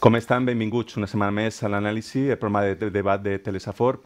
Com estan? Benvinguts una setmana més a l'anàlisi, del programa de debat de Telesafor.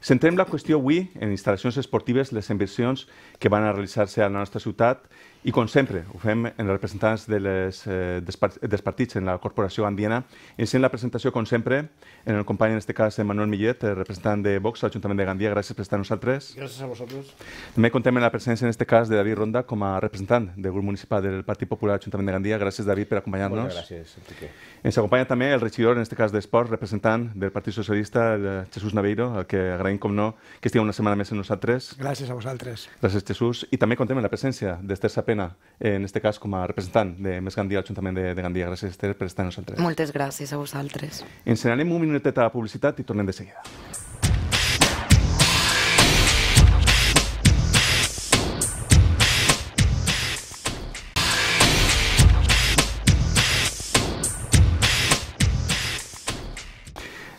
Centrem la qüestió avui en instal·lacions esportives, les inversions que van a realitzar-se a la nostra ciutat i com sempre, ho fem en representants de les, eh, dels, dels partits en la Corporació Andiana. Iniciem la presentació, com sempre, en el company, en aquest cas, Manuel Millet, representant de Vox l'Ajuntament de Gandia. Gràcies per estar amb nosaltres. Gràcies a vosaltres. També contem en la presència, en aquest cas, de David Ronda com a representant del grup municipal del Partit Popular l'Ajuntament de Gandia. Gràcies, David, per acompanyar-nos. Moltes gràcies, Enrique. Ens acompanya també el regidor, en aquest cas, d'Esports, representant del Partit Socialista, el Jesús Naveiro, al que agraïm, com no, que estigui una setmana més amb nosaltres. Gràcies a vosaltres. Gràcies, Jesús. I també contem en la presència d'Ester Sapé, Pena, eh, en este cas com a representant de Més Gandia, l'Ajuntament de, de Gandia. Gràcies, Esther, per estar amb nosaltres. Moltes gràcies a vosaltres. Ens n'anem un minutet a la publicitat i tornem de seguida.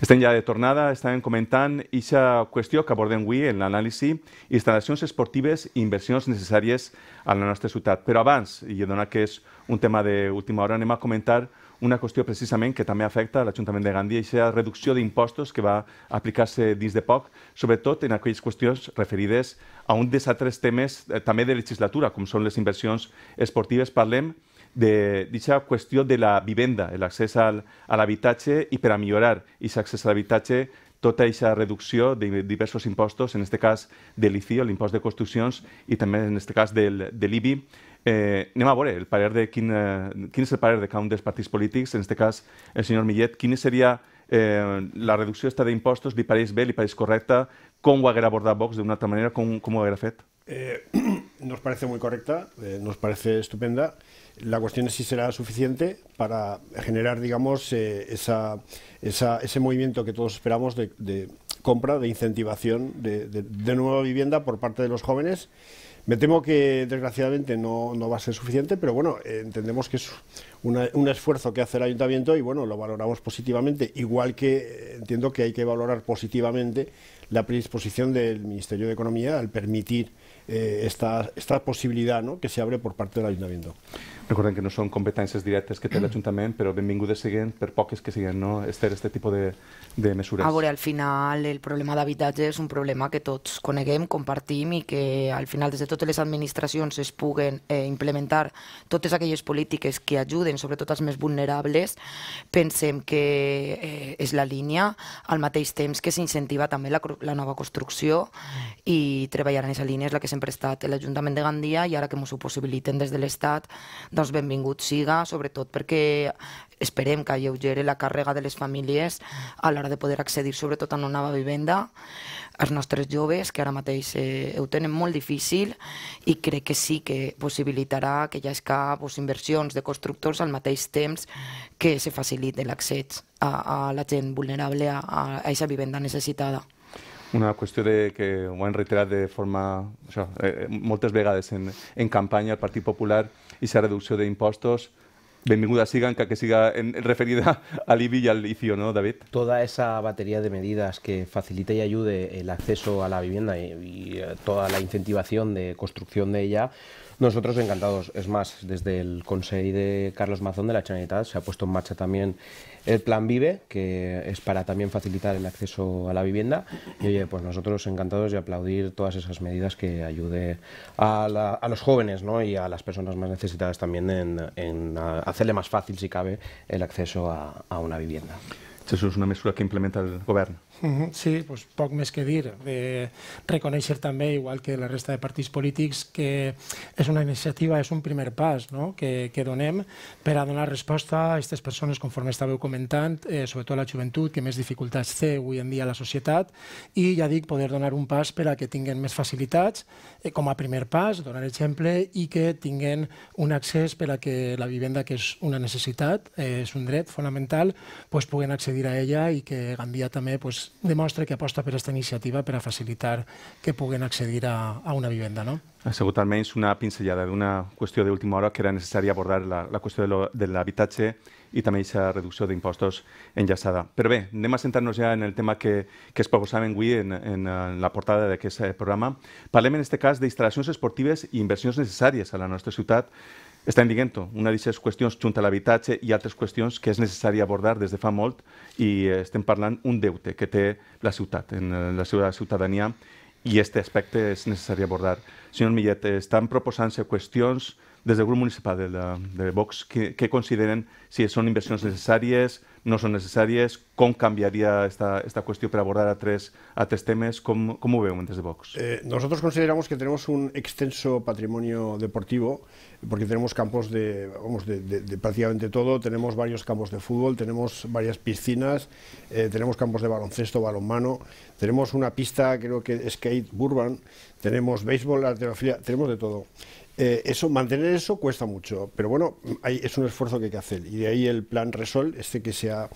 Estem ja de tornada, estàvem comentant aquesta qüestió que abordem avui en l'anàlisi, instal·lacions esportives i inversions necessàries a la nostra ciutat. Però abans, i donat que és un tema d'última hora, anem a comentar una qüestió precisament que també afecta l'Ajuntament de Gandia, aquesta reducció d'impostos que va aplicar-se dins de poc, sobretot en aquelles qüestions referides a un dels altres temes eh, també de legislatura, com són les inversions esportives. Parlem de de d'aquesta qüestió de la vivenda, l'accés a l'habitatge i per a millorar aquest accés a l'habitatge tota aquesta reducció de diversos impostos, en aquest cas de el l'impost de construccions, i també en aquest cas del, de l'IBI. Eh, anem a veure el parer de quin, eh, quin és el parer de cada un dels partits polítics, en aquest cas el senyor Millet, quina seria eh, la reducció esta d'impostos, li pareix bé, li pareix correcta, com ho haguera abordat Vox d'una altra manera, com, com ho haguera fet? Eh, nos parece muy correcta, eh, nos parece estupenda. la cuestión es si será suficiente para generar, digamos, eh, ese movimiento que todos esperamos de, compra, de incentivación de, nueva vivienda por parte de los jóvenes. Me temo que desgraciadamente no, va a ser suficiente, pero bueno, eh, entendemos que es un esfuerzo que hace el ayuntamiento y bueno, lo valoramos positivamente, igual que eh, entiendo que hay que valorar positivamente la predisposición del Ministerio de Economía al permitir esta, posibilidad ¿no? que se abre por parte del ayuntamiento. Recordem que no són competències directes que té l'Ajuntament, però benvingudes siguen per poques que siguen, no? Ester, aquest tipus de, de mesures. A veure, al final el problema d'habitatge és un problema que tots coneguem, compartim i que al final des de totes les administracions es puguen eh, implementar totes aquelles polítiques que ajuden, sobretot els més vulnerables, pensem que eh, és la línia, al mateix temps que s'incentiva també la, la nova construcció i treballar en aquesta línia és la que sempre ha estat l'Ajuntament de Gandia i ara que ens ho possibiliten des de l'Estat, doncs doncs benvingut siga, sobretot perquè esperem que alleugeri la càrrega de les famílies a l'hora de poder accedir sobretot a una nova vivenda els nostres joves, que ara mateix eh, ho tenen molt difícil i crec que sí que possibilitarà que hi hagi pues, inversions de constructors al mateix temps que se faciliti l'accés a, a la gent vulnerable a aquesta vivenda necessitada. Una qüestió de, que ho han reiterat de forma... Això, eh, moltes vegades en, en campanya el Partit Popular ...esa reducción de impuestos... Bienvenida, sigan, que siga referida al IBI y al ICIO, ¿no, David? Toda esa batería de medidas que facilite y ayude el acceso a la vivienda y eh, toda la incentivación de construcción de ella nosotros encantados. Es más, desde el Consejo de Carlos Mazón de la Generalitat se ha puesto en marcha también el Plan Vive, que es para también facilitar el acceso a la vivienda. Y oye, pues nosotros encantados de aplaudir todas esas medidas que ayude a, los jóvenes y a las personas más necesitadas también en, hacerle más fácil, si cabe, el acceso a, una vivienda. ¿Eso es una mesura que implementa el Gobierno? Sí, doncs poc més que dir. Eh, reconèixer també, igual que la resta de partits polítics, que és una iniciativa, és un primer pas no? que, que donem per a donar resposta a aquestes persones, conforme estàveu comentant, eh, sobretot la joventut, que més dificultats té avui en dia a la societat, i ja dic, poder donar un pas per a que tinguen més facilitats, eh, com a primer pas, donar exemple, i que tinguen un accés per a que la vivenda, que és una necessitat, eh, és un dret fonamental, pues, puguen accedir a ella i que Gandia també pues, demostra que aposta per aquesta iniciativa per a facilitar que puguen accedir a, a una vivenda. No? Ha sigut almenys una pinzellada d'una qüestió d'última hora que era necessari abordar la, la qüestió de l'habitatge i també aquesta reducció d'impostos enllaçada. Però bé, anem a centrar-nos ja en el tema que, que es proposava avui en, en, en la portada d'aquest programa. Parlem, en aquest cas, d'instal·lacions esportives i inversions necessàries a la nostra ciutat està dient-ho. Una d'aquestes qüestions junta a l'habitatge i altres qüestions que és necessari abordar des de fa molt i eh, estem parlant un deute que té la ciutat, en eh, la seva ciutadania, i aquest aspecte és necessari abordar. Senyor Millet, eh, estan proposant-se qüestions desde el grupo municipal de, Vox que, consideren si son inversiones necesarias, no son necesarias, ¿cómo cambiaría esta, esta para para abordar a tres, a tres temes, com, com ho desde Vox? Eh, nosotros consideramos que tenemos un extenso patrimonio deportivo, porque tenemos campos de, vamos, de, prácticamente todo, tenemos varios campos de fútbol, tenemos varias piscinas, eh, tenemos campos de baloncesto, balonmano, tenemos una pista, creo que skate, burban, tenemos béisbol, arterofilia, tenemos de todo. Eh, eso, mantener eso cuesta mucho, pero bueno, es un esfuerzo que hay que hacer. Y de ahí el plan Resol, este que se ha,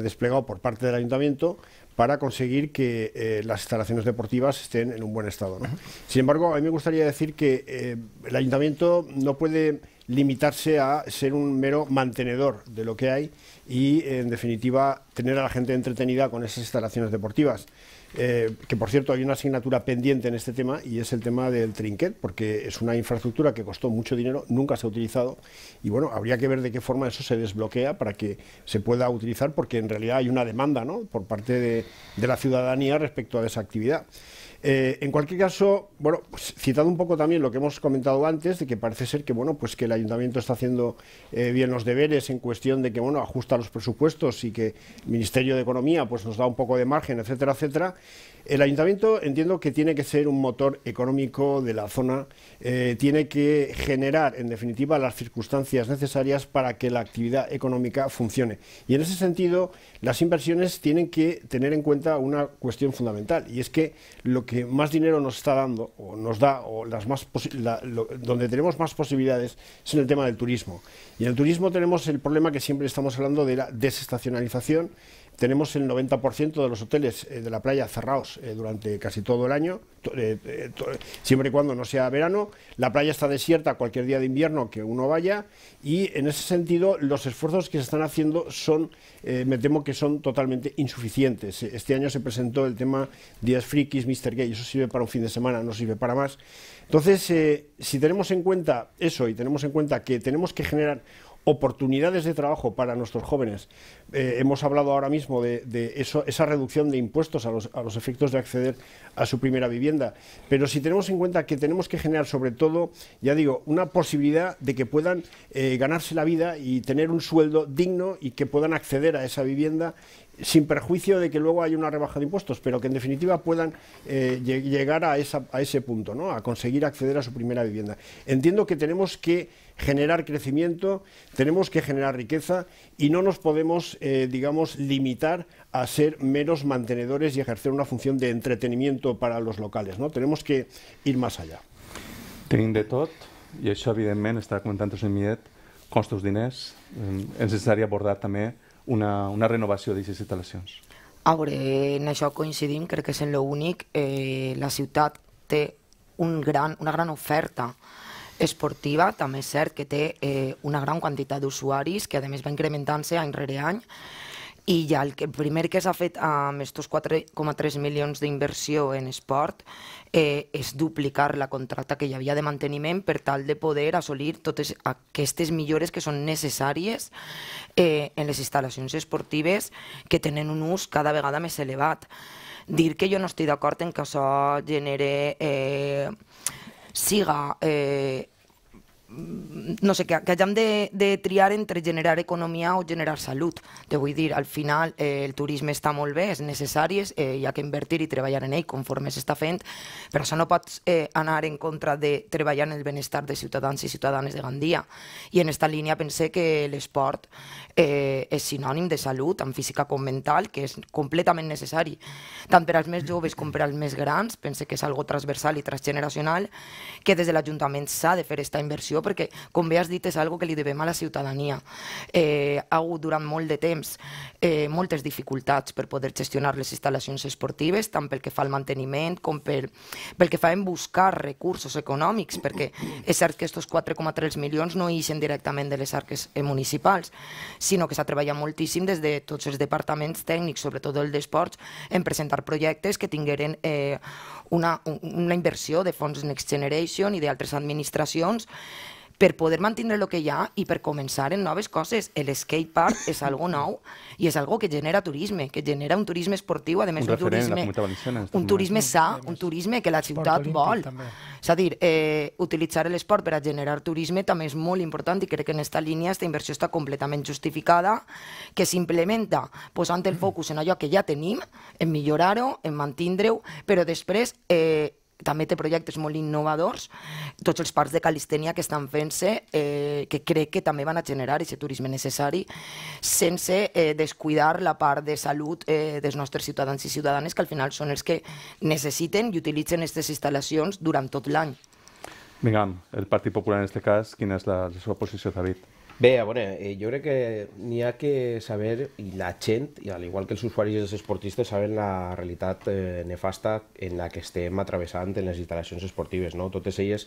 desplegado por parte del ayuntamiento para conseguir que eh, las instalaciones deportivas estén en un buen estado. Sin embargo, a mí me gustaría decir que eh, el ayuntamiento no puede limitarse a ser un mero mantenedor de lo que hay y, en definitiva, tener a la gente entretenida con esas instalaciones deportivas. Eh, que por cierto hay una asignatura pendiente en este tema y es el tema del trinquet, porque es una infraestructura que costó mucho dinero, nunca se ha utilizado y bueno, habría que ver de qué forma eso se desbloquea para que se pueda utilizar, porque en realidad hay una demanda por parte de la ciudadanía respecto a esa actividad. Eh, en cualquier caso, bueno, pues, citado un poco también lo que hemos comentado antes, de que parece ser que bueno, pues que el ayuntamiento está haciendo eh, bien los deberes en cuestión de que bueno, ajusta los presupuestos y que el Ministerio de Economía pues nos da un poco de margen, etcétera, etcétera. El ayuntamiento entiendo que tiene que ser un motor económico de la zona, eh, tiene que generar en definitiva las circunstancias necesarias para que la actividad económica funcione. Y en ese sentido, las inversiones tienen que tener en cuenta una cuestión fundamental y es que lo que más dinero nos está dando, o nos da, o las más donde tenemos más posibilidades, es en el tema del turismo. Y en el turismo tenemos el problema que siempre estamos hablando de la desestacionalización tenemos el 90% de los hoteles eh, de la playa cerrados eh, durante casi todo el año, eh, siempre y cuando no sea verano. La playa está desierta cualquier día de invierno que uno vaya y en ese sentido los esfuerzos que se están haciendo son, me temo que son totalmente insuficientes. Este año se presentó el tema Días Frikis, Mr. Gay, eso sirve para un fin de semana, no sirve para más. Entonces, si tenemos en cuenta eso y tenemos en cuenta que tenemos que generar oportunidades de trabajo para nuestros jóvenes. Eh, hemos hablado ahora mismo de, eso, esa reducción de impuestos a los, efectos de acceder a su primera vivienda, pero si tenemos en cuenta que tenemos que generar sobre todo, ya digo, una posibilidad de que puedan eh, ganarse la vida y tener un sueldo digno y que puedan acceder a esa vivienda sin perjuicio de que luego haya una rebaja de impuestos, pero que en definitiva puedan eh, llegar a, ese punto, ¿no? a conseguir acceder a su primera vivienda. Entiendo que tenemos que generar crecimiento, tenemos que generar riqueza y no nos podemos, eh, digamos, limitar a ser meros mantenedores y ejercer una función de entretenimiento para los locales. ¿no? Tenemos que ir más allá. Tenim de tot i això, evidentment, comentant en Miet, diners, eh, abordar también una, una renovació d'aquestes instal·lacions? A veure, en això coincidim, crec que és en l'únic. Eh, la ciutat té un gran, una gran oferta esportiva, també és cert que té eh, una gran quantitat d'usuaris que a més va incrementant-se any rere any i ja el, que, el primer que s'ha fet amb aquests 4,3 milions d'inversió en esport eh, és duplicar la contracta que hi havia de manteniment per tal de poder assolir totes aquestes millores que són necessàries eh, en les instal·lacions esportives que tenen un ús cada vegada més elevat. Dir que jo no estic d'acord en que això genere... Eh, siga eh, no sé, que, que hàgim de, de triar entre generar economia o generar salut. Te vull dir, al final eh, el turisme està molt bé, és necessari, eh, hi ha que invertir i treballar en ell conforme s'està fent, però això no pot eh, anar en contra de treballar en el benestar de ciutadans i ciutadanes de Gandia. I en aquesta línia pensé que l'esport eh, és sinònim de salut, tant física com mental, que és completament necessari, tant per als més joves com per als més grans, pense que és algo transversal i transgeneracional, que des de l'Ajuntament s'ha de fer aquesta inversió perquè, com bé has dit, és algo que li devem a la ciutadania. Eh, ha hagut durant molt de temps eh, moltes dificultats per poder gestionar les instal·lacions esportives, tant pel que fa al manteniment com per, pel que fa en buscar recursos econòmics, perquè és cert que aquests 4,3 milions no ixen directament de les arques eh, municipals, sinó que s'ha treballat moltíssim des de tots els departaments tècnics, sobretot el d'esports, en presentar projectes que tingueren eh, una, una inversió de fons Next Generation i d'altres administracions per poder mantenir el que hi ha i per començar en noves coses. El skate park és algo nou i és algo que genera turisme, que genera un turisme esportiu, a més un, un turisme, un turisme sa, un turisme que la ciutat vol. És a dir, eh, utilitzar l'esport per a generar turisme també és molt important i crec que en aquesta línia aquesta inversió està completament justificada, que s'implementa posant el focus en allò que ja tenim, en millorar-ho, en mantindre-ho, però després eh, també té projectes molt innovadors, tots els parcs de calistènia que estan fent-se, eh, que crec que també van a generar aquest turisme necessari, sense eh, descuidar la part de salut eh, dels nostres ciutadans i ciutadanes, que al final són els que necessiten i utilitzen aquestes instal·lacions durant tot l'any. Vinga, el Partit Popular en aquest cas, quina és la, la seva posició, David? Bé, a veure, eh, jo crec que n'hi ha que saber, i la gent, i al igual que els usuaris i els esportistes, saben la realitat eh, nefasta en la que estem atravessant en les instal·lacions esportives. No? Totes elles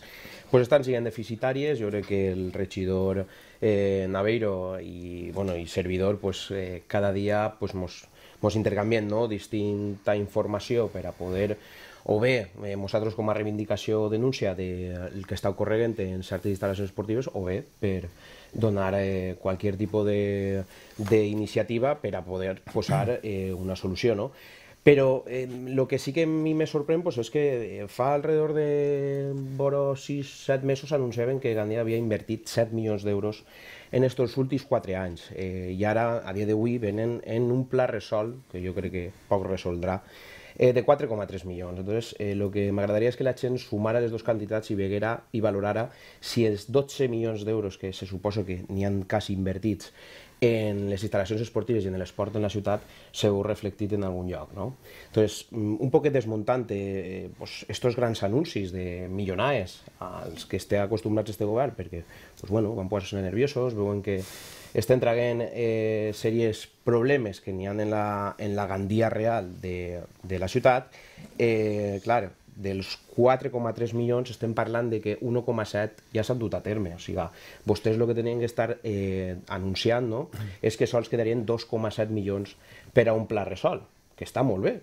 pues, estan siguent deficitàries, jo crec que el regidor eh, Naveiro i, bueno, i servidor pues, eh, cada dia pues, mos, mos intercanviem no? distinta informació per a poder o bé eh, nosaltres com a reivindicació denúncia del de, que està ocorrent en certes instal·lacions esportives o bé per, donar eh, qualsevol tipus d'iniciativa per a poder posar eh, una solució. No? Però eh, lo que sí que a mi me sorprèn pues, és que eh, fa alrededor de 6-7 mesos anunciaven que Gandia havia invertit 7 milions d'euros en aquests últims 4 anys. Eh, I ara, a dia d'avui, venen en un pla resolt, que jo crec que poc resoldrà, eh, de 4,3 milions. Entonces, eh, el que m'agradaria és que la gent sumara les dues quantitats i veguera i valorara si els 12 milions d'euros que se suposa que n'hi han quasi invertits en les instal·lacions esportives i en l'esport en la ciutat s'heu reflectit en algun lloc. No? Entonces, mm, un poquet desmuntant eh, pues, grans anuncis de milionaires als que està acostumbrats este govern, perquè pues, bueno, van posar-se nerviosos, veuen que estem traient eh, sèries problemes que n'hi ha en la, en la gandia real de, de la ciutat, eh, clar, dels 4,3 milions estem parlant de que 1,7 ja s'han dut a terme. O sigui, vostès el que tenien que estar eh, anunciant no? és que sols quedarien 2,7 milions per a un pla resol, que està molt bé,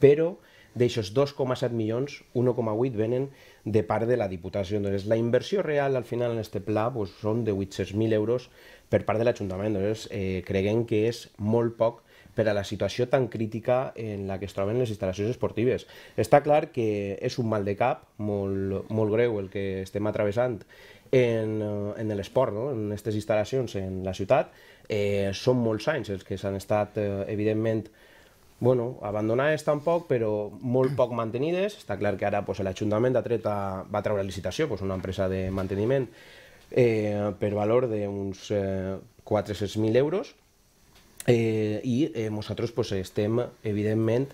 però d'aixòs 2,7 milions, 1,8 venen de part de la Diputació. Llavors, la inversió real al final en aquest pla pues, són de 800.000 euros per part de l'Ajuntament. eh, creguem que és molt poc per a la situació tan crítica en la que es troben les instal·lacions esportives. Està clar que és un mal de cap molt, molt greu el que estem atravessant en, eh, en l'esport, no? en aquestes instal·lacions en la ciutat. Eh, són molts anys els que s'han estat, eh, evidentment, bueno, abandonades tampoc, però molt poc mantenides. Està clar que ara pues, l'Ajuntament de Treta a, va treure a licitació pues, una empresa de manteniment eh, per valor d'uns eh, 400.000 euros eh, i eh, nosaltres pues, estem, evidentment,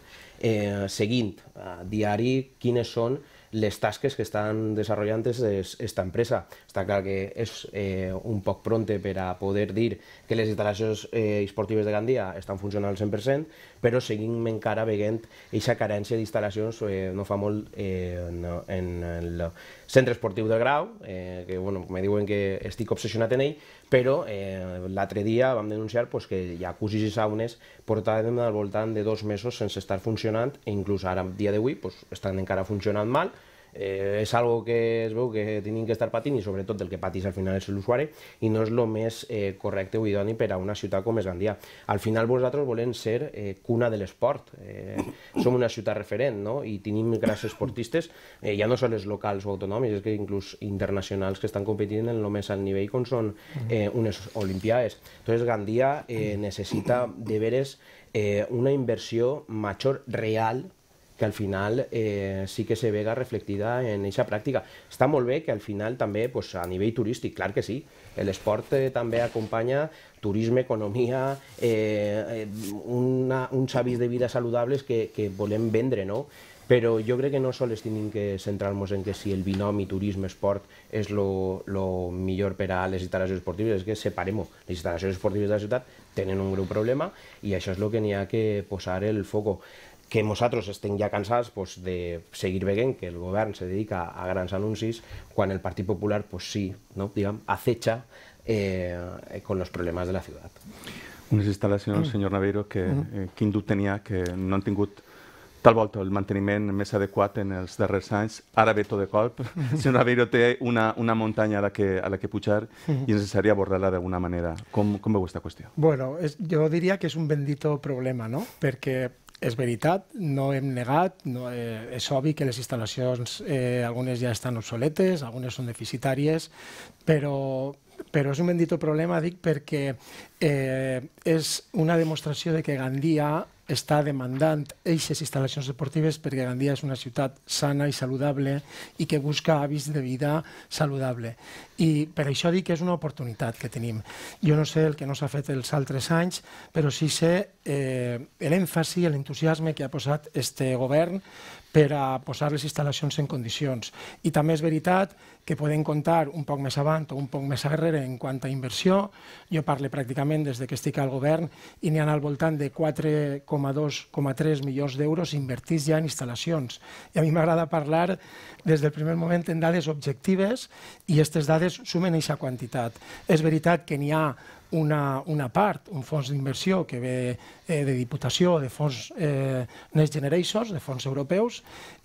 eh, seguint a diari quines són les tasques que estan desenvolupant es, esta empresa. Està clar que és eh, un poc pronte per a poder dir que les instal·lacions eh, esportives de Gandia estan funcionant al 100%, però seguim encara veient aquesta carència d'instal·lacions eh, no fa molt eh, en, en el centre esportiu de Grau, eh, que bueno, me diuen que estic obsessionat en ell, però eh, l'altre dia vam denunciar pues, que jacuzzis i saunes portàvem al voltant de dos mesos sense estar funcionant i e inclús ara, dia d'avui, pues, estan encara funcionant mal, eh, és algo que es veu que tenim que estar patint i sobretot del que patís al final és l'usuari i no és el més eh, correcte o idoni per a una ciutat com és Gandia. Al final vosaltres volem ser eh, cuna de l'esport, eh, som una ciutat referent no? i tenim grans esportistes, eh, ja no són els locals o autonòmics, és que inclús internacionals que estan competint en el més alt nivell com són eh, unes olimpiades. Entonces Gandia eh, necessita de veres eh, una inversió major real que al final eh, sí que se vega reflectida en aquesta pràctica. Està molt bé que al final també pues, a nivell turístic, clar que sí, l'esport eh, també acompanya turisme, economia, eh, eh, una, uns hàbits de vida saludables que, que volem vendre, no? però jo crec que no sols tenim que centrar-nos en que si el binomi turisme-esport és el millor per a les instal·lacions esportives, és que separem-ho. Les instal·lacions esportives de la ciutat tenen un greu problema i això és el que n'hi ha que posar el foco que nosaltres estem ja cansats pues, de seguir veient que el govern se dedica a grans anuncis quan el Partit Popular, pues sí, no? Digam, acecha eh, con los problemes de la ciutat. Unes instal·lacions, mm. senyor Naveiro, que, mm-hmm. eh, quin dubte n'hi ha que no han tingut tal volta el manteniment més adequat en els darrers anys, ara ve tot de colp. Senyor Naveiro té una, una muntanya a la que, a la que pujar mm-hmm. i és necessari abordar-la d'alguna manera. Com, com veu aquesta qüestió? Bueno, es, yo diría que es un bendito problema, ¿no? Perquè és veritat, no hem negat, no, eh, és obvi que les instal·lacions, eh, algunes ja estan obsoletes, algunes són deficitàries, però però és un bendito problema, dic, perquè eh, és una demostració de que Gandia està demandant eixes instal·lacions esportives perquè Gandia és una ciutat sana i saludable i que busca avis de vida saludable. I per això dic que és una oportunitat que tenim. Jo no sé el que no s'ha fet els altres anys, però sí sé eh, l'èmfasi i l'entusiasme que ha posat este govern per a posar les instal·lacions en condicions. I també és veritat que podem comptar un poc més avant o un poc més enrere en quant a inversió. Jo parlo pràcticament pràcticament des de que estic al govern i n'hi ha al voltant de 4,2,3 milions d'euros invertits ja en instal·lacions. I a mi m'agrada parlar des del primer moment en dades objectives i aquestes dades sumen aquesta quantitat. És veritat que n'hi ha una, una part, un fons d'inversió que ve eh, de Diputació, de fons eh, Next Generations, de fons europeus,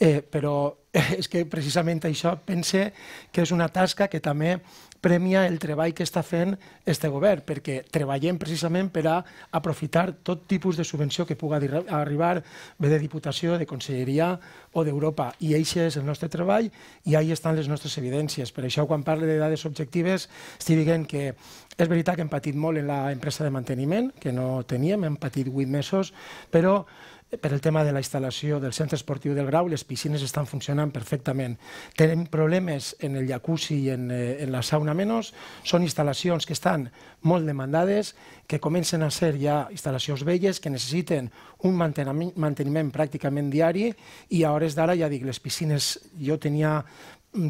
eh, però és que precisament això pense que és una tasca que també premia el treball que està fent este govern, perquè treballem precisament per a aprofitar tot tipus de subvenció que puga arribar bé de Diputació, de Conselleria o d'Europa. I això és el nostre treball i ahí estan les nostres evidències. Per això, quan parle de dades objectives, estic dient que és veritat que hem patit molt en l'empresa de manteniment, que no teníem, hem patit 8 mesos, però per el tema de la instal·lació del centre esportiu del Grau, les piscines estan funcionant perfectament. Tenim problemes en el jacuzzi i en, eh, en la sauna menys, són instal·lacions que estan molt demandades, que comencen a ser ja instal·lacions velles, que necessiten un manteniment, manteniment pràcticament diari i a hores d'ara ja dic, les piscines, jo tenia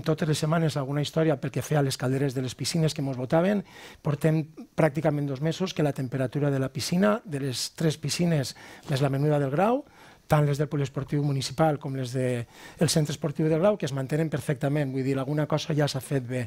totes les setmanes alguna història pel que feia a les calderes de les piscines que ens votaven. Portem pràcticament dos mesos que la temperatura de la piscina, de les tres piscines, més la menuda del grau, tant les del poliesportiu municipal com les del de centre esportiu de Blau, que es mantenen perfectament, vull dir, alguna cosa ja s'ha fet bé.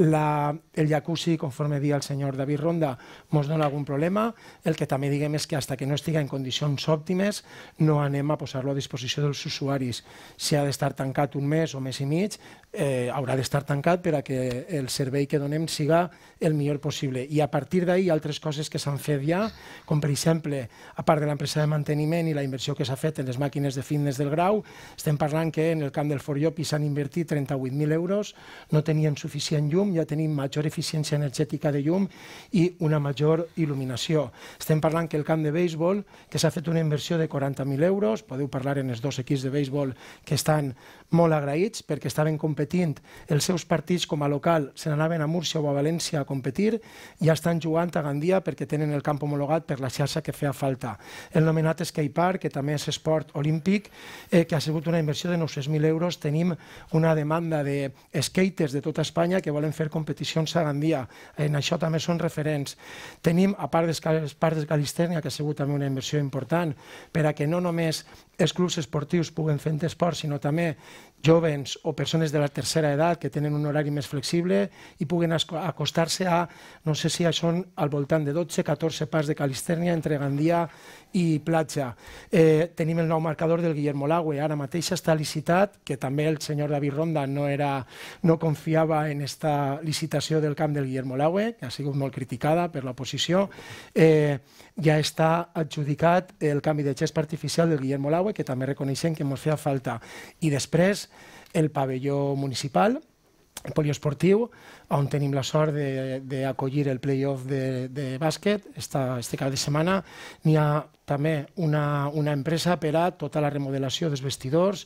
La, el jacuzzi, conforme dia el senyor David Ronda, ens dona algun problema, el que també diguem és que hasta que no estiga en condicions òptimes no anem a posar-lo a disposició dels usuaris. Si ha d'estar tancat un mes o mes i mig, eh, haurà d'estar tancat per a que el servei que donem siga el millor possible. I a partir d'ahir, altres coses que s'han fet ja, com per exemple, a part de l'empresa de manteniment i la inversió que s'ha fet en les màquines de fitness del Grau. Estem parlant que en el camp del Foriopi s'han invertit 38.000 euros, no tenien suficient llum, ja tenim major eficiència energètica de llum i una major il·luminació. Estem parlant que el camp de béisbol, que s'ha fet una inversió de 40.000 euros, podeu parlar en els dos equips de béisbol que estan molt agraïts perquè estaven competint, els seus partits com a local se n'anaven a Múrcia o a València a competir, ja estan jugant a Gandia perquè tenen el camp homologat per la xarxa que feia falta. El nomenat Sky Park, que també és esport l'esport olímpic, eh, que ha sigut una inversió de 900.000 euros. Tenim una demanda de skaters de tota Espanya que volen fer competicions a Gandia. En això també són referents. Tenim, a part de Galistèrnia, que ha sigut també una inversió important, per a que no només els clubs esportius puguen fer esport, sinó també jovens o persones de la tercera edat que tenen un horari més flexible i puguen acostar-se a, no sé si són al voltant de 12-14 parts de Calisternia entre Gandia i platja. Eh, tenim el nou marcador del Guillermo Lague, ara mateix està licitat, que també el senyor David Ronda no, era, no confiava en esta licitació del camp del Guillermo Lague, que ha sigut molt criticada per l'oposició. Eh, ja està adjudicat el canvi de gest artificial del Guillermo Lagüe, que també reconeixem que ens feia falta. I després el pavelló municipal, poliesportiu, on tenim la sort d'acollir el play-off de, de bàsquet esta, este cap de setmana. N'hi ha també una, una empresa per a tota la remodelació dels vestidors,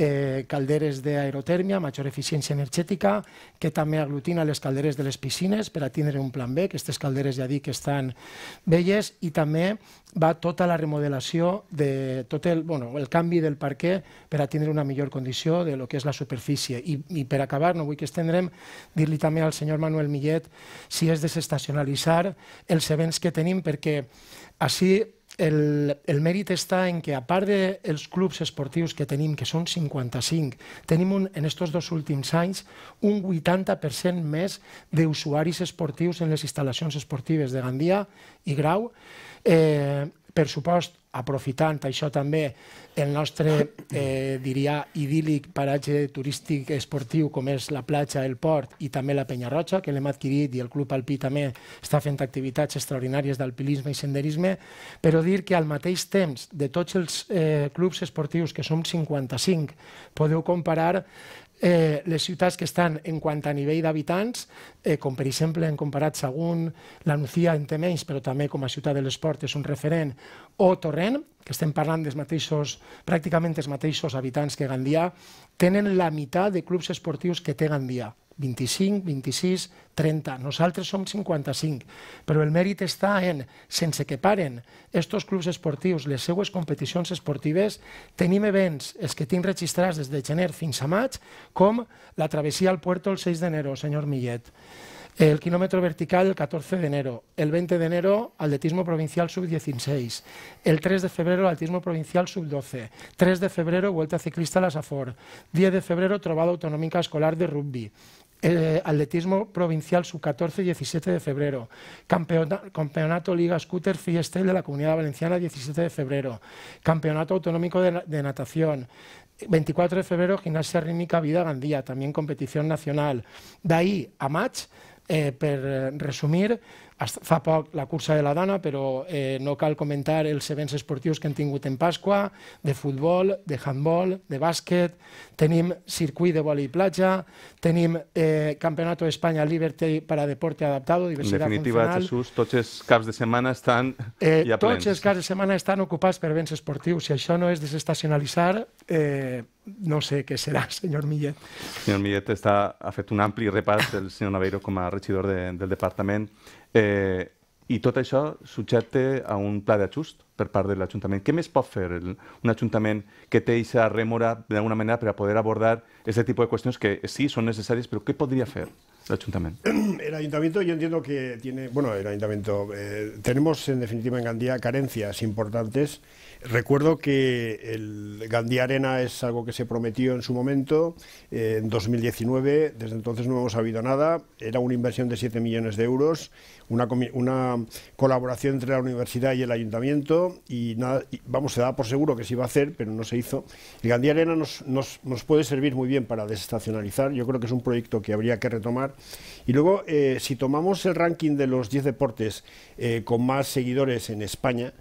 eh, calderes d'aerotèrmia, major eficiència energètica, que també aglutina les calderes de les piscines per a tindre un plan B, que aquestes calderes ja dic que estan velles, i també va tota la remodelació de tot el, bueno, el canvi del parquet per a tindre una millor condició de lo que és la superfície. I, i per acabar, no vull que estendrem, dir-li també al senyor Manuel Millet si és desestacionalitzar els events que tenim, perquè així el, el mèrit està en que, a part dels clubs esportius que tenim, que són 55, tenim un, en aquests dos últims anys un 80% més d'usuaris esportius en les instal·lacions esportives de Gandia i Grau, eh, per supost, aprofitant això també, el nostre, eh, diria, idíl·lic paratge turístic esportiu com és la platja, el port i també la Roja, que l'hem adquirit i el Club Alpí també està fent activitats extraordinàries d'alpilisme i senderisme, però dir que al mateix temps de tots els eh, clubs esportius, que som 55, podeu comparar eh, les ciutats que estan en quant a nivell d'habitants, eh, com per exemple hem comparat Sagunt, la Nucía en té menys, però també com a ciutat de l'esport és un referent, o Torrent, que estem parlant dels mateixos, pràcticament els mateixos habitants que Gandia, tenen la meitat de clubs esportius que té Gandia. 25, 26, 30. Nosaltres som 55, però el mèrit està en, sense que paren, estos clubs esportius, les seues competicions esportives, tenim events, els que tinc registrats des de gener fins a maig, com la travessia al puerto el 6 d'enero, senyor Millet, el quilòmetre vertical el 14 de el 20 de enero atletismo provincial sub-16, el 3 de febrero atletismo provincial sub-12, 3 de febrero vuelta ciclista a la SAFOR, 10 de febrero trobada autonòmica escolar de rugby, Eh, atletismo provincial sub-14, 17 de febrero. Campeonato, Liga Scooter Freestyle de la Comunidad Valenciana, 17 de febrero. Campeonato Autonómico de, Natación. 24 de febrero, Gimnasia Rítmica Vida Gandía, también competición nacional. De ahí a match, eh, para eh, resumir, Fa poc la cursa de la dona, però eh, no cal comentar els events esportius que hem tingut en Pasqua, de futbol, de handball, de bàsquet, tenim circuit de voli i platja, tenim eh, Campeonato d'Espanya Liberty per para Deporte Adaptado, diversitat funcional... En definitiva, funcional. Jesús, tots els caps de setmana estan eh, ja plens. Tots els caps de setmana estan ocupats per events esportius. Si això no és desestacionalitzar, eh, no sé què serà, senyor Millet. Senyor Millet està, ha fet un ampli repàs del senyor Naveiro com a regidor de, del departament eh, i tot això subjecte a un pla d'ajust per part de l'Ajuntament. Què més pot fer el, un Ajuntament que té aquesta remora d'alguna manera per a poder abordar aquest tipus de qüestions que sí són necessàries, però què podria fer? El ayuntamiento. El ayuntamiento yo entiendo que tiene, bueno, el ayuntamiento, eh, tenemos en definitiva en Gandía carencias importantes Recuerdo que el Gandía Arena es algo que se prometió en su momento, eh, en 2019, desde entonces no hemos sabido nada, era una inversión de 7 millones de euros, una, colaboración entre la universidad y el ayuntamiento, y, nada, vamos, se da por seguro que se iba a hacer, pero no se hizo. El Gandía Arena nos, nos, nos puede servir muy bien para desestacionalizar, yo creo que es un proyecto que habría que retomar. Y luego, eh, si tomamos el ranking de los 10 deportes eh, con más seguidores en España,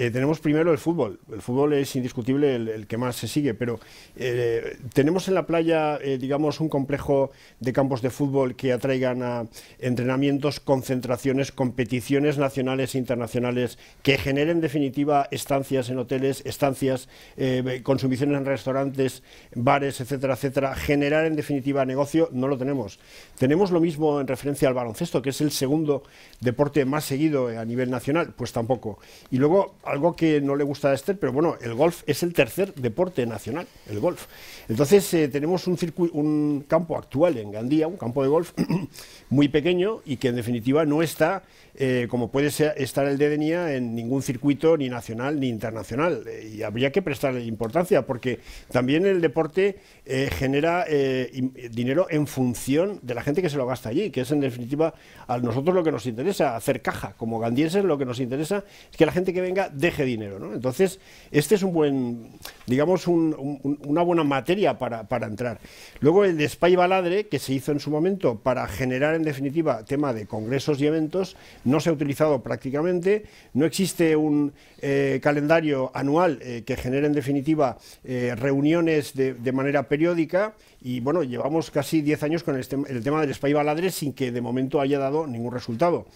eh, tenemos primero el fútbol. El fútbol es indiscutible el, que más se sigue, pero eh, tenemos en la playa, eh, digamos, un complejo de campos de fútbol que atraigan a entrenamientos, concentraciones, competiciones nacionales e internacionales que generen, en definitiva, estancias en hoteles, estancias, consumiciones en restaurantes, bares, etcétera, etcétera. Generar, en definitiva, negocio no lo tenemos. Tenemos lo mismo en referencia al baloncesto, que es el segundo deporte más seguido a nivel nacional, pues tampoco. Y luego algo que no le gusta a Esther, pero bueno, el golf es el tercer deporte nacional, el golf. Entonces eh, tenemos un, un campo actual en Gandía, un campo de golf muy pequeño y que en definitiva no está eh, como puede estar el de Denia en ningún circuito ni nacional ni internacional. Eh, y habría que prestarle importancia porque también el deporte genera dinero en función de la gente que se lo gasta allí, que es en definitiva a nosotros lo que nos interesa, hacer caja. Como gandienses lo que nos interesa es que la gente que venga deje dinero. ¿no? Entonces, este es un buen, digamos, una buena materia para, entrar. Luego el de Spy Baladre, que se hizo en su momento para generar, en definitiva, tema de congresos y eventos, no se ha utilizado prácticamente, no existe un eh, calendario anual eh, que genere, en definitiva, eh, reuniones de, manera periódica y, bueno, llevamos casi 10 años con el, este, el tema del Spy Baladre sin que de momento haya dado ningún resultado.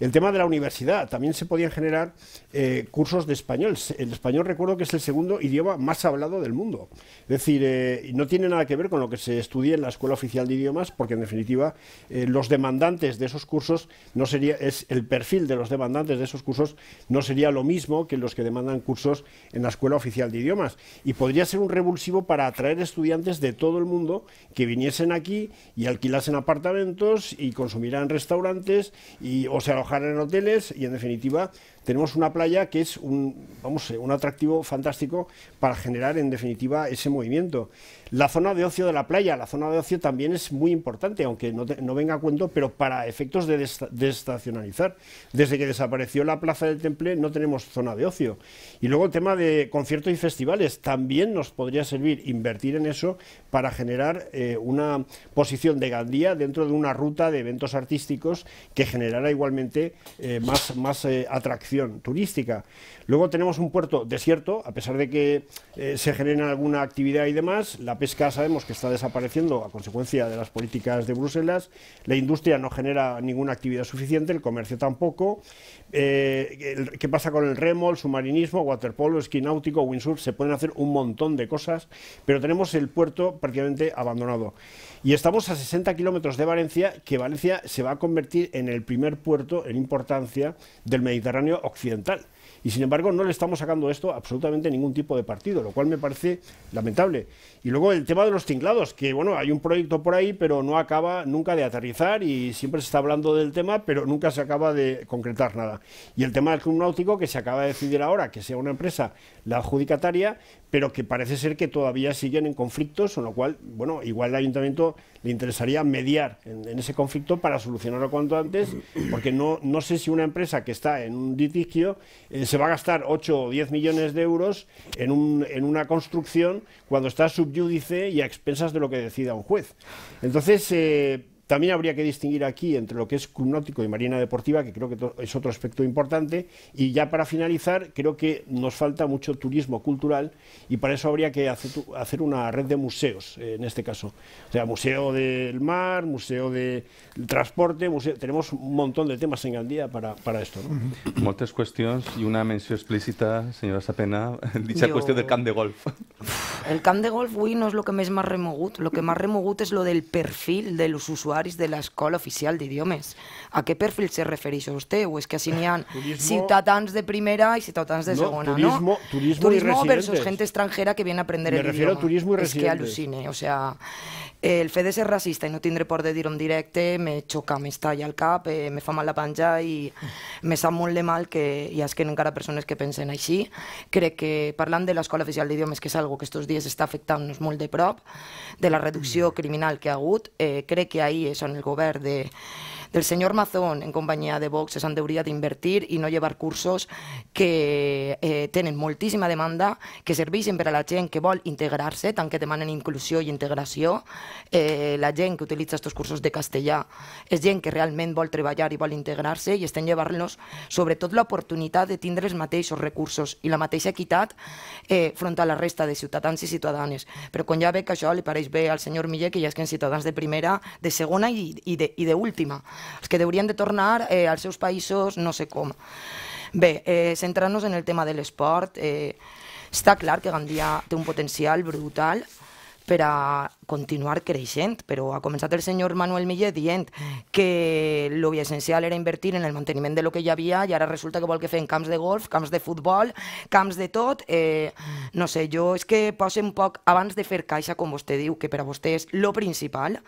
El tema de la universidad, también se podían generar eh, cursos de español. El español recuerdo que es el segundo idioma más hablado del mundo. Es decir, eh, no tiene nada que ver con lo que se estudie en la Escuela Oficial de Idiomas, porque en definitiva eh, los demandantes de esos cursos no sería, es el perfil de los demandantes de esos cursos no sería lo mismo que los que demandan cursos en la Escuela Oficial de Idiomas. Y podría ser un revulsivo para atraer estudiantes de todo el mundo que viniesen aquí y alquilasen apartamentos y consumirán restaurantes y o sea en hoteles y en definitiva tenemos una playa que es un, vamos, eh, un atractivo fantástico para generar en definitiva ese movimiento. La zona de ocio de la playa, la zona de ocio también es muy importante, aunque no, venga a cuento, pero para efectos de desestacionalizar. Desde que desapareció la plaza del Temple no tenemos zona de ocio. Y luego el tema de conciertos y festivales, también nos podría servir invertir en eso para generar eh, una posición de Gandía dentro de una ruta de eventos artísticos que generara igualmente eh, más, más atracción turística. Luego tenemos un puerto desierto, a pesar de que eh, se genera alguna actividad y demás, la pesca sabemos que está desapareciendo a consecuencia de las políticas de Bruselas, la industria no genera ninguna actividad suficiente, el comercio tampoco. Eh, ¿Qué pasa con el remo, el submarinismo, waterpolo, esquí náutico, windsurf? Se pueden hacer un montón de cosas, pero tenemos el puerto prácticamente abandonado. Y estamos a 60 kilómetros de Valencia, que Valencia se va a convertir en el primer puerto en importancia del Mediterráneo occidental. Y sin embargo no le estamos sacando esto absolutamente ningún tipo de partido, lo cual me parece lamentable. Y luego el tema de los tinglados, que bueno, hay un proyecto por ahí, pero no acaba nunca de aterrizar y siempre se está hablando del tema, pero nunca se acaba de concretar nada. Y el tema del club náutico, que se acaba de decidir ahora que sea una empresa la adjudicataria, pero que parece ser que todavía siguen en conflictos, con lo cual, bueno, igual al ayuntamiento le interesaría mediar en, ese conflicto para solucionarlo cuanto antes, porque no, no sé si una empresa que está en un litigio eh, se va a gastar 8 o 10 millones de euros en, una construcción cuando está subyúdice y a expensas de lo que decida un juez. Entonces, eh, también habría que distinguir aquí entre lo que es Club y Marina Deportiva, que creo que es otro aspecto importante. Y ya para finalizar, creo que nos falta mucho turismo cultural y para eso habría que hacer una red de museos, eh, en este caso. O sea, museo del mar, museo del transporte, tenemos un montón de temas en el día para, para esto. ¿no? cuestiones y una mención explícita, señora Sapena, dicha cuestión del camp de golf. El camp de golf uy, no es lo que me es más remogut, lo que más remogut es lo del perfil de los usuarios usuaris de l'Escola Oficial d'Idiomes. A què perfil se refereix vostè? O és que així n'hi ha turismo, ciutadans de primera i ciutadans de segona, no? Turismo, no? turismo, turismo y versus gente extranjera que viene a aprender Me el refiero A turismo y es que alucine, o sea... Eh, el fet de ser racista i no tindre por de dir-ho en directe me xoca, m'estalla al cap, eh, me fa mal la panja i me sap molt de mal que hi hagi encara persones que pensen així. Crec que parlant de l'Escola Oficial d'Idiomes, que és algo que estos dies està afectant-nos molt de prop, de la reducció criminal que ha hagut, eh, crec que ahir son el govern de, del señor Mazón en compañía de Vox se s'endeuria d'invertir i no llevar cursos que eh, tenen moltíssima demanda, que serveixen per a la gent que vol integrar-se, tant que demanen inclusió i integració. Eh, la gent que utilitza aquests cursos de castellà és gent que realment vol treballar i vol integrar-se i estem llevant-los sobretot l'oportunitat de tindre els mateixos recursos i la mateixa equitat eh, front a la resta de ciutadans i ciutadanes. Però quan ja ve que això li pareix bé al senyor Millet, que ja és que en ciutadans de primera, de segona i, i d'última els que deurien de tornar eh, als seus països no sé com. Bé, eh, centrant-nos en el tema de l'esport, eh, està clar que Gandia té un potencial brutal per a continuar creixent, però ha començat el senyor Manuel Millet dient que lo essencial era invertir en el manteniment de lo que hi havia i ara resulta que vol que fem camps de golf, camps de futbol, camps de tot. Eh, no sé, jo és que posa un poc, abans de fer caixa, com vostè diu, que per a vostè és lo principal,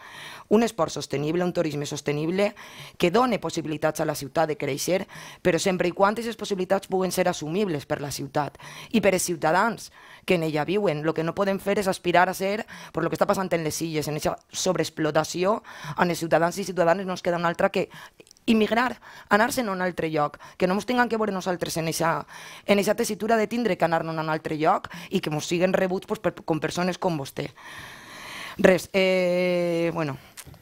un esport sostenible, un turisme sostenible, que done possibilitats a la ciutat de créixer, però sempre i quan aquestes possibilitats puguen ser assumibles per la ciutat i per els ciutadans que en ella viuen. El que no poden fer és aspirar a ser, per lo que està passant en les illes, en aquesta sobreexplotació, en els ciutadans i ciutadanes no ens queda una altra que immigrar, anar-se'n a un altre lloc, que no ens tinguem que veure nosaltres en aquesta en tessitura de tindre que anar-nos a un altre lloc i que ens siguin rebuts pues, per, com persones com vostè. Res, eh, bueno,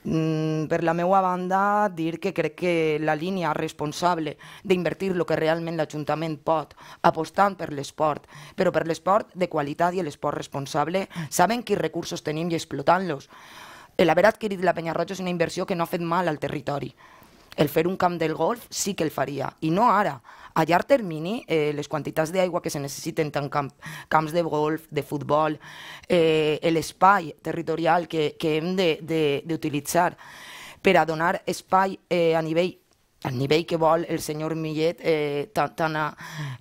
Mm, per la meva banda, dir que crec que la línia responsable d'invertir el que realment l'Ajuntament pot, apostant per l'esport, però per l'esport de qualitat i l'esport responsable, saben quins recursos tenim i explotant-los. L'haver eh, adquirit la Roja és una inversió que no ha fet mal al territori. El fer un camp del golf sí que el faria, i no ara, a llarg termini, eh, les quantitats d'aigua que se necessiten tant camp, camps de golf, de futbol, eh, l'espai territorial que, que hem d'utilitzar per a donar espai eh, a nivell al nivell que vol el senyor Millet eh, tant, a,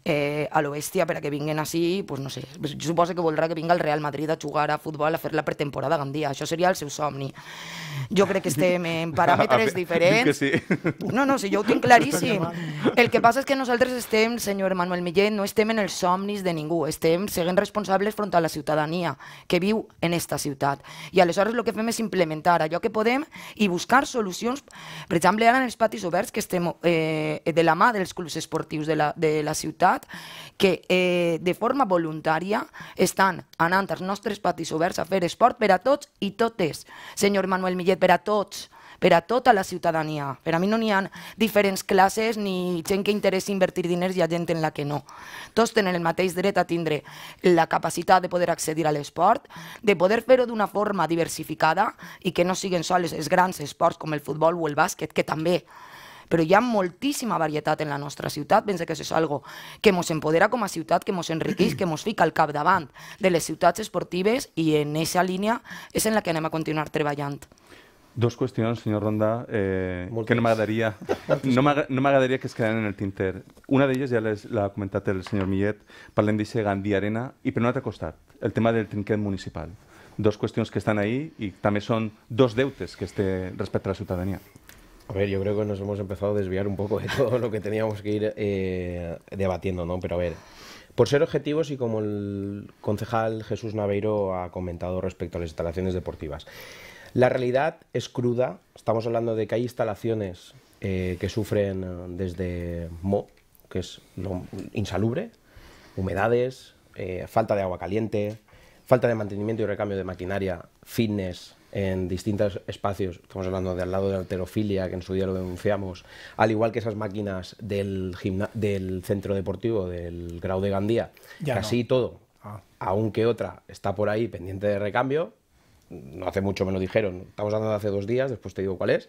eh, a l'Oestia per a que vinguin així, pues no sé, suposa que voldrà que vinga el Real Madrid a jugar a futbol, a fer la pretemporada a Gandia, això seria el seu somni. Jo crec que estem en paràmetres diferents. Sí. No, no, sí, jo ho tinc claríssim. El que passa és que nosaltres estem, senyor Manuel Millet, no estem en els somnis de ningú, estem seguint responsables front a la ciutadania que viu en esta ciutat. I aleshores el que fem és implementar allò que podem i buscar solucions, per exemple, ara en els patis oberts que estem eh, de la mà dels clubs esportius de la, de la ciutat que eh, de forma voluntària estan anant als nostres patis oberts a fer esport per a tots i totes. Senyor Manuel Millet, per a tots per a tota la ciutadania. Per a mi no n'hi ha diferents classes ni gent que interessa invertir diners i hi ha gent en la que no. Tots tenen el mateix dret a tindre la capacitat de poder accedir a l'esport, de poder fer-ho d'una forma diversificada i que no siguin sols els grans esports com el futbol o el bàsquet, que també però hi ha moltíssima varietat en la nostra ciutat, pensa que això és algo que ens empodera com a ciutat, que ens enriqueix, que ens fica al capdavant de les ciutats esportives i en aquesta línia és en la que anem a continuar treballant. Dos qüestions, senyor Ronda, eh, que no m'agradaria no m'agradaria que es quedaren en el tinter. Una d'elles ja l'ha comentat el senyor Millet, parlem d'Ixe Gandhi Arena, i per un altre costat, el tema del trinquet municipal. Dos qüestions que estan ahí i també són dos deutes que es té respecte a la ciutadania. A ver, yo creo que nos hemos empezado a desviar un poco de todo lo que teníamos que ir eh, debatiendo, ¿no? Pero a ver, por ser objetivos y como el concejal Jesús Naveiro ha comentado respecto a las instalaciones deportivas, la realidad es cruda. Estamos hablando de que hay instalaciones eh, que sufren eh, desde mo, que es lo insalubre, humedades, falta de agua caliente, falta de mantenimiento y recambio de maquinaria, fitness, en distintos espacios, estamos hablando del lado de la alterofilia, que en su día lo denunciamos, al igual que esas máquinas del, del centro deportivo del Grau de Gandía, casi todo, ah. aunque otra está por ahí pendiente de recambio, no hace mucho me lo dijeron, estamos hablando de hace dos días, después te digo cuál es,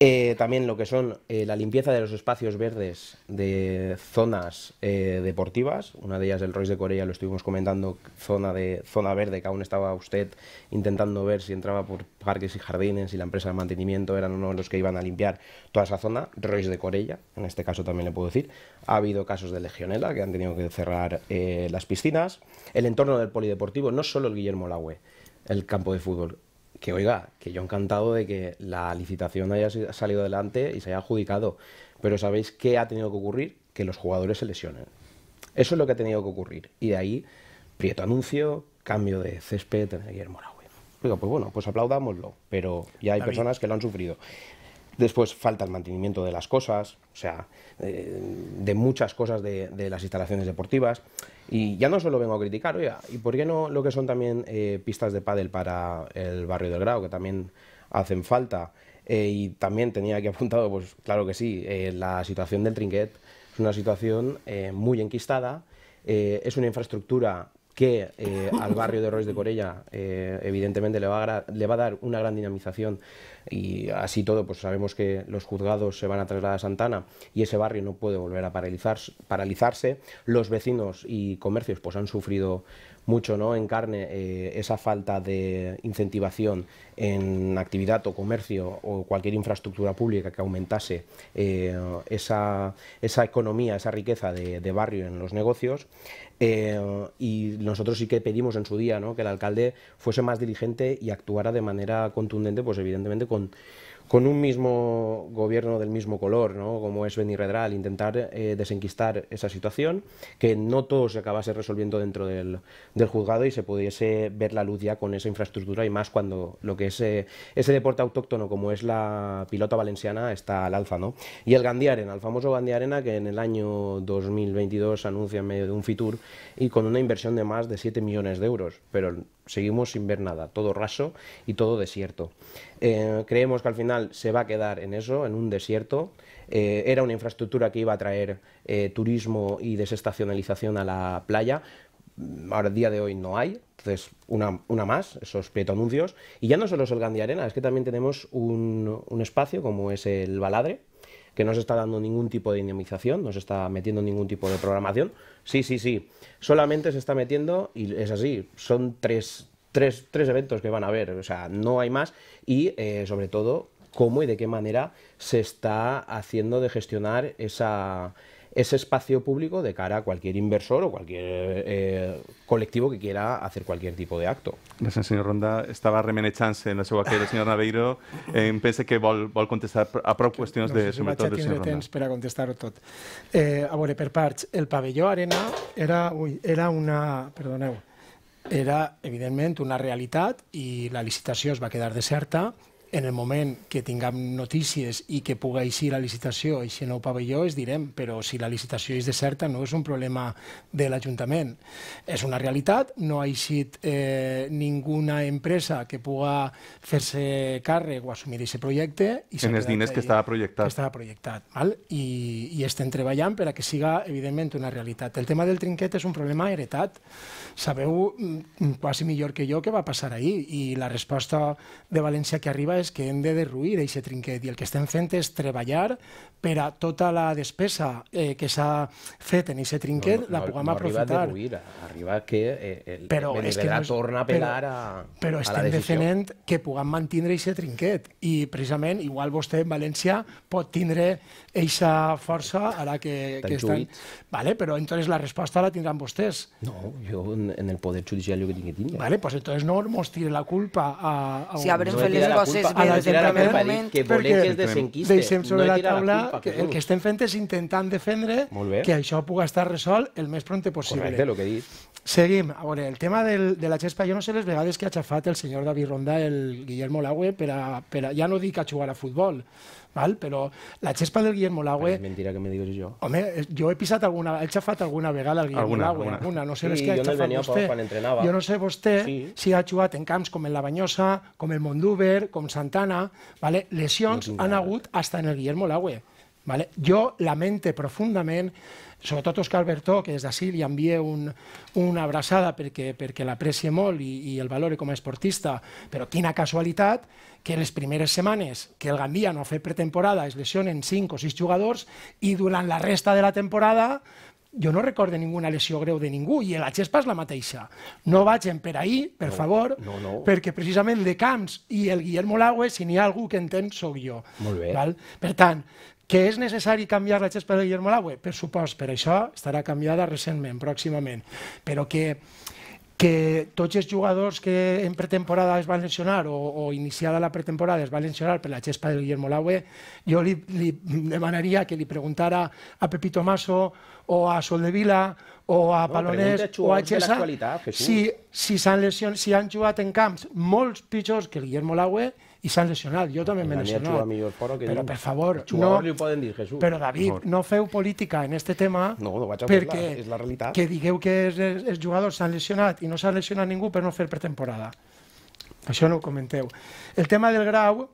eh, también lo que son eh, la limpieza de los espacios verdes de zonas eh, deportivas, una de ellas el Royce de Corella, lo estuvimos comentando, zona, de, zona verde, que aún estaba usted intentando ver si entraba por parques y jardines y la empresa de mantenimiento eran uno de los que iban a limpiar toda esa zona, Royce de Corella, en este caso también le puedo decir, ha habido casos de legionela que han tenido que cerrar las piscinas, el entorno del polideportivo, no solo el Guillermo Laue, el campo de fútbol, que oiga, que yo encantado de que la licitación haya salido adelante y se haya adjudicado, pero ¿sabéis qué ha tenido que ocurrir? Que los jugadores se lesionen. Eso es lo que ha tenido que ocurrir. Y de ahí, Prieto anuncio, cambio de césped, tener que ir Moragüe. Oiga, pues bueno, pues aplaudámoslo, pero ya hay personas que lo han sufrido. Después falta el mantenimiento de las cosas, o sea, eh, de, muchas cosas de las instalaciones deportivas. Y ya no solo vengo a criticar, oiga, ¿y por qué no lo que son también eh, pistas de pádel para el barrio del grado que también hacen falta? Eh, y también tenía que apuntado, pues claro que sí, eh, la situación del trinquet es una situación muy enquistada, es una infraestructura que eh, al barrio de Rois de Corella eh, evidentemente le va, a le va, a dar una gran dinamización y así todo, pues sabemos que los juzgados se van a trasladar a Santana y ese barrio no puede volver a paralizar paralizarse. Los vecinos y comercios pues han sufrido mucho ¿no? en carne eh, esa falta de incentivación en actividad o comercio o cualquier infraestructura pública que aumentase esa, economía, esa riqueza de barrio en los negocios. Eh, y nosotros sí que pedimos en su día ¿no? que el alcalde fuese más diligente y actuara de manera contundente, pues evidentemente con con un mismo gobierno del mismo color, ¿no? como es Benirredral, intentar eh, desenquistar esa situación, que no todo se acabase resolviendo dentro del, juzgado y se pudiese ver la luz ya con esa infraestructura y más cuando lo que es eh, ese deporte autóctono como es la pilota valenciana está al alza. ¿no? Y el Arena, el famoso Arena que en el año 2022 anuncia en medio de un Fitur y con una inversión de más de 7 millones de euros, pero seguimos sin ver nada, todo raso y todo desierto. Eh, creemos que al final se va a quedar en eso, en un desierto. Eh, era una infraestructura que iba a traer eh, turismo y desestacionalización a la playa. Mm, ahora, día de hoy no hay, entonces una, más, esos Prieto Anuncios. Y ya no solo es el Gandhi Arena, es que también tenemos un espacio como es el Baladre, que no se está dando ningún tipo de indemnización, no se está metiendo ningún tipo de programación. Sí, sí, sí, solamente se está metiendo, y es así, son tres, tres, eventos que van a haber, o sea, no hay más, y eh, sobre todo cómo y de qué manera se está haciendo de gestionar esa, ese espacio público de cara a cualquier inversor o cualquier eh, colectivo que quiera hacer cualquier tipo de acto. Gràcies, señor Ronda. Estava remenechándose en la que el señor Naveiro. Eh, pensé que vol, vol contestar a prou qüestions, no, de, si sobretot, del señor Ronda. per a contestar tot. Eh, a veure, per parts, el pavelló Arena era, ui, era una... Perdoneu, era, evidentment, una realitat i la licitació es va quedar deserta en el moment que tinguem notícies i que pugui eixir la licitació, eixir nou pavelló, es direm, però si la licitació és deserta no és un problema de l'Ajuntament. És una realitat, no ha eixit eh, ninguna empresa que pugui fer-se càrrec o assumir aquest projecte. I en els diners que estava projectat. Que estava projectat, val? I, i estem treballant per a que siga, evidentment, una realitat. El tema del trinquet és un problema heretat. Sabeu mm, quasi millor que jo què va passar ahir i la resposta de València que arriba és és que hem de derruir aquest trinquet i el que estem fent és treballar per a tota la despesa eh, que s'ha fet en aquest trinquet no, no, la puguem no arriba aprofitar. Arriba a derruir, arriba que eh, el però no torna a pelar però, a, però estem a la decisió. defenent que puguem mantenir aquest trinquet i precisament igual vostè en València pot tindre eixa força ara que, que estan... Vale, però entonces la resposta la tindran vostès. No, jo en, el poder judicial jo que tinc que tindre. Vale, pues entonces no mos tire la culpa a... a si haurem fet les coses ah, des del primer moment... Que volem que es desenquiste. Deixem sobre no la taula la culpa, que, que el que estem fent és intentant defendre que això pugui estar resolt el més pront possible. Correcte, lo que he dit. Seguim. A veure, el tema del, de la xespa, jo no sé les vegades que ha xafat el senyor David Ronda, el Guillermo Laue, per a, per a, ja no dic a jugar a futbol, val? però la xespa del Guillermo Lague... És mentira que me digues jo. Home, eh, jo he pisat alguna... He xafat alguna vegada el Guillermo alguna, Lague. alguna. No sé sí, què ha xafat vostè. Quan entrenava. Jo no sé vostè sí. si ha jugat en camps com en la Banyosa, com el Mondúber, com Santana, vale? lesions no doncs han hagut hasta en el Guillermo Lague. Vale? Jo lamente profundament sobretot Òscar Bertó, que des d'ací li envia un, una abraçada perquè, perquè l'apreci molt i, i el valore com a esportista, però quina casualitat que les primeres setmanes que el Gandia no ha fet pretemporada es lesionen 5 o 6 jugadors i durant la resta de la temporada jo no recordo ninguna lesió greu de ningú i la gespa és la mateixa. No vagin per ahir, per no, favor, no, no. perquè precisament de Camps i el Guillermo Lague, si n'hi ha algú que entén, sóc jo. Molt bé. Val? Per tant, que és necessari canviar la xespa de Guillermo Laue? Per supost, per això estarà canviada recentment, pròximament. Però que, que tots els jugadors que en pretemporada es van lesionar o, o iniciada la pretemporada es van lesionar per la xespa de Guillermo Laue, jo li, li demanaria que li preguntara a Pepito Maso o a Soldevila o a no, Palonés o a Xesa si, si, han lesion, si han jugat en camps molts pitjors que Guillermo Laue y s'han lesionat. Jo també m'he lesionat. Però, nunca. per favor, no, poden dir, Jesús. Però, David, no feu política en este tema no, no vaig a perquè la, és la realitat. que digueu que els, els jugadors s'han lesionat i no s'ha lesionat ningú per no fer pretemporada. Això no ho comenteu. El tema del grau,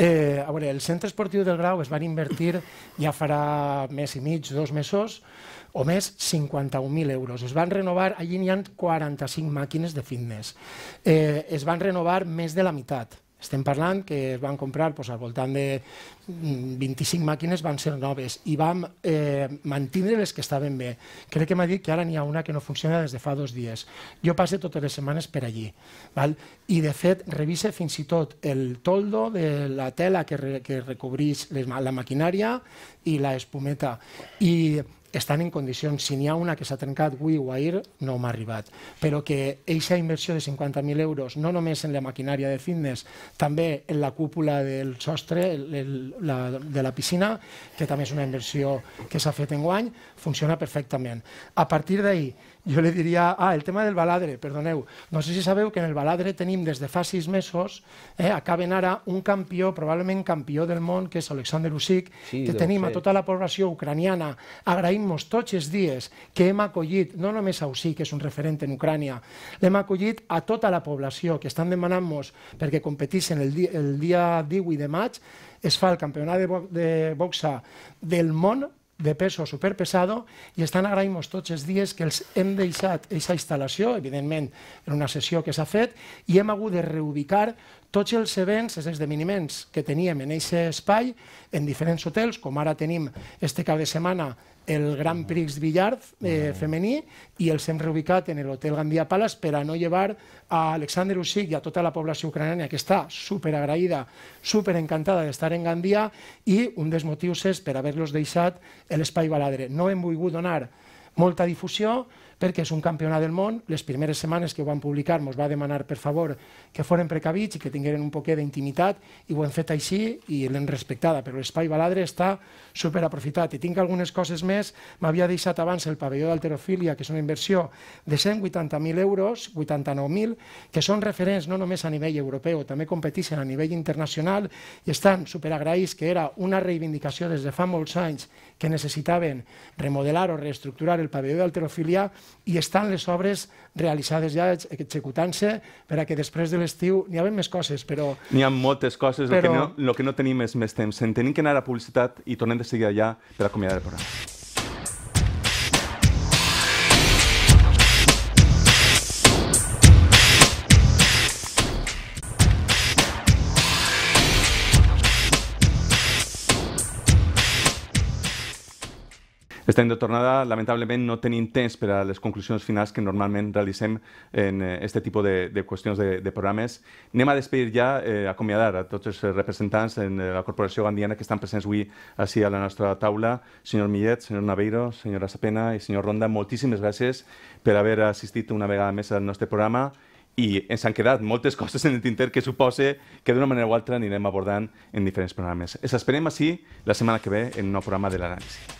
Eh, a veure, el centre esportiu del Grau es van invertir ja farà mes i mig, dos mesos, o més, 51.000 euros. Es van renovar, allí n'hi ha 45 màquines de fitness. Eh, es van renovar més de la meitat. Estem parlant que es van comprar doncs, al voltant de 25 mm, màquines, van ser noves, i vam eh, mantenir les que estaven bé. Crec que m'ha dit que ara n'hi ha una que no funciona des de fa dos dies. Jo passe totes les setmanes per allí. Val? I, de fet, revise fins i tot el toldo de la tela que, re, que recobrís les, la maquinària i la espumeta. I estan en condicions. Si n'hi ha una que s'ha trencat avui o ahir, no m'ha arribat. Però que eixa inversió de 50.000 euros, no només en la maquinària de fitness, també en la cúpula del sostre la, de la piscina, que també és una inversió que s'ha fet en guany, funciona perfectament. A partir d'ahir, jo li diria, ah, el tema del baladre, perdoneu, no sé si sabeu que en el baladre tenim des de fa sis mesos, eh, acaben ara un campió, probablement campió del món, que és Alexander Usyk, sí, que tenim ser. a tota la població ucraniana. Agraïm-nos tots els dies que hem acollit, no només a Usyk, que és un referent en Ucrània, l'hem acollit a tota la població que estan demanant-nos perquè competissin el, el dia 18 de maig, es fa el campionat de, bo de boxa del món de peso superpesado i estan ara mateix tots els dies que els hem deixat aquesta instal·lació, evidentment en una sessió que s'ha fet, i hem hagut de reubicar tots els events, els esdeveniments que teníem en aquest espai, en diferents hotels, com ara tenim este cap de setmana el Gran mm. Prix Villard eh, mm. femení i els hem reubicat en l'hotel Gandia Palace per a no llevar a Alexander Usyk i a tota la població ucraniana que està super agraïda, super encantada d'estar en Gandia i un dels motius és per haver-los deixat l'espai Baladre. No hem volgut donar molta difusió, perquè és un campionat del món, les primeres setmanes que ho van publicar ens va demanar, per favor, que foren precavits i que tingueren un poquet d'intimitat, i ho hem fet així i l'hem respectada, però l'espai baladre està superaprofitat. I tinc algunes coses més, m'havia deixat abans el pavelló d'alterofília, que és una inversió de 180.000 euros, 89.000, que són referents no només a nivell europeu, també competeixen a nivell internacional i estan superagraïts, que era una reivindicació des de fa molts anys que necessitaven remodelar o reestructurar el pavelló d'alterofília, i estan les obres realitzades ja, executant-se, per a que després de l'estiu n'hi ha més coses, però... N'hi ha moltes coses, però... el, que no, el que no tenim és més temps. En tenim que anar a publicitat i tornem de seguida allà per acomiadar el programa. Estem de tornada, lamentablement no tenim temps per a les conclusions finals que normalment realitzem en aquest eh, tipus de, de qüestions de, de programes. Anem a despedir ja, eh, acomiadar a tots els representants en eh, la Corporació Gandiana que estan presents avui així a la nostra taula. Senyor Millet, senyor Naveiro, senyora Sapena i senyor Ronda, moltíssimes gràcies per haver assistit una vegada més al nostre programa i ens han quedat moltes coses en el tinter que suposa que d'una manera o altra anirem abordant en diferents programes. Els esperem així la setmana que ve en un nou programa de l'anàlisi.